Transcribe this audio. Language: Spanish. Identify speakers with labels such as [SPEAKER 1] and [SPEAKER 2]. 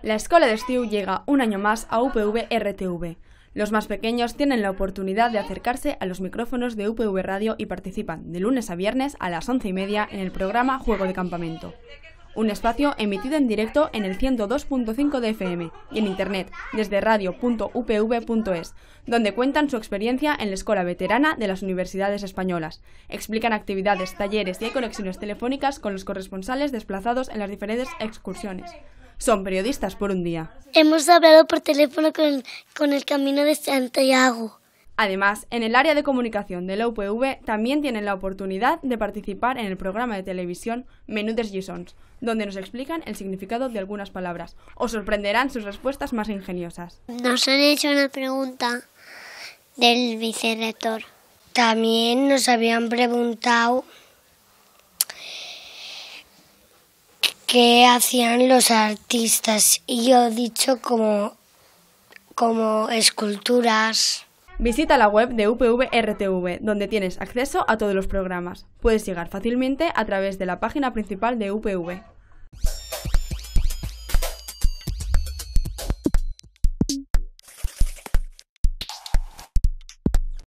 [SPEAKER 1] La escuela de Stiu llega un año más a UPV-RTV. Los más pequeños tienen la oportunidad de acercarse a los micrófonos de UPV Radio y participan de lunes a viernes a las once y media en el programa Juego de Campamento. Un espacio emitido en directo en el 102.5 de FM y en internet desde radio.upv.es, donde cuentan su experiencia en la escuela veterana de las universidades españolas. Explican actividades, talleres y hay conexiones telefónicas con los corresponsales desplazados en las diferentes excursiones son periodistas por un día.
[SPEAKER 2] Hemos hablado por teléfono con, el Camino de
[SPEAKER 1] Santiago. Además, en el área de comunicación de la UPV también tienen la oportunidad de participar en el programa de televisión Menudes Gisons, donde nos explican el significado de algunas palabras. Os sorprenderán sus respuestas más ingeniosas.
[SPEAKER 2] Nos han hecho una pregunta del vicerrector. También nos habían preguntado qué hacían los artistas y yo he dicho como, como esculturas.
[SPEAKER 1] Visita la web de UPV RTV, donde tienes acceso a todos los programas. Puedes llegar fácilmente a través de la página principal de UPV.